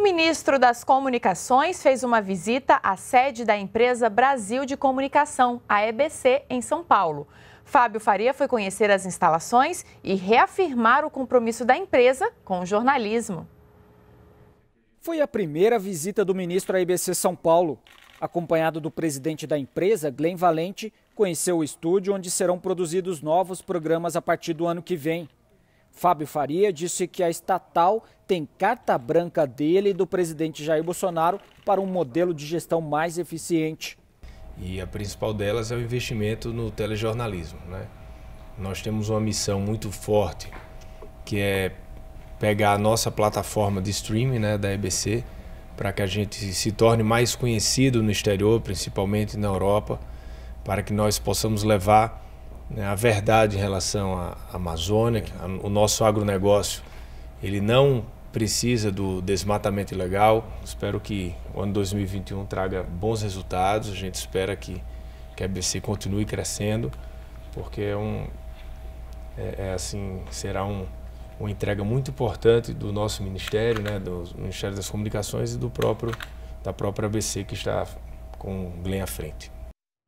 O ministro das Comunicações fez uma visita à sede da empresa Brasil de Comunicação, a EBC, em São Paulo. Fábio Faria foi conhecer as instalações e reafirmar o compromisso da empresa com o jornalismo. Foi a primeira visita do ministro à EBC São Paulo. Acompanhado do presidente da empresa, Glenn Valente, conheceu o estúdio onde serão produzidos novos programas a partir do ano que vem. Fábio Faria disse que a estatal tem carta branca dele e do presidente Jair Bolsonaro para um modelo de gestão mais eficiente. E a principal delas é o investimento no telejornalismo. Né? Nós temos uma missão muito forte, que é pegar a nossa plataforma de streaming né, da EBC, para que a gente se torne mais conhecido no exterior, principalmente na Europa, para que nós possamos levar né, a verdade em relação à Amazônia, o nosso agronegócio, ele não precisa do desmatamento ilegal. Espero que o ano 2021 traga bons resultados. A gente espera que, que a BC continue crescendo, porque é um é, é assim será um uma entrega muito importante do nosso ministério, né, do Ministério das Comunicações e do próprio da própria ABC que está com o Glenn à frente.